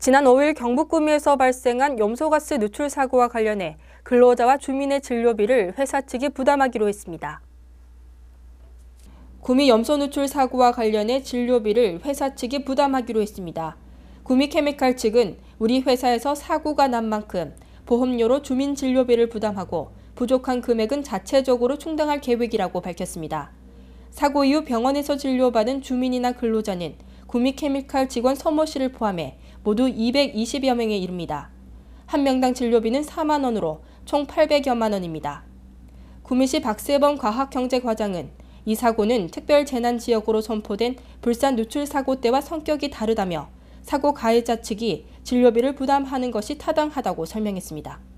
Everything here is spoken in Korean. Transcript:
지난 5일 경북 구미에서 발생한 염소가스 누출 사고와 관련해 근로자와 주민의 진료비를 회사 측이 부담하기로 했습니다. 구미 염소 누출 사고와 관련해 진료비를 회사 측이 부담하기로 했습니다. 구미케미칼 측은 우리 회사에서 사고가 난 만큼 보험료로 주민 진료비를 부담하고 부족한 금액은 자체적으로 충당할 계획이라고 밝혔습니다. 사고 이후 병원에서 진료받은 주민이나 근로자는 구미케미칼 직원 서모 씨를 포함해 모두 220여 명에 이릅니다. 한 명당 진료비는 4만 원으로 총 800여만 원입니다. 구미시 박세범 과학경제과장은 이 사고는 특별 재난 지역으로 선포된 불산 누출 사고 때와 성격이 다르다며 사고 가해자 측이 진료비를 부담하는 것이 타당하다고 설명했습니다.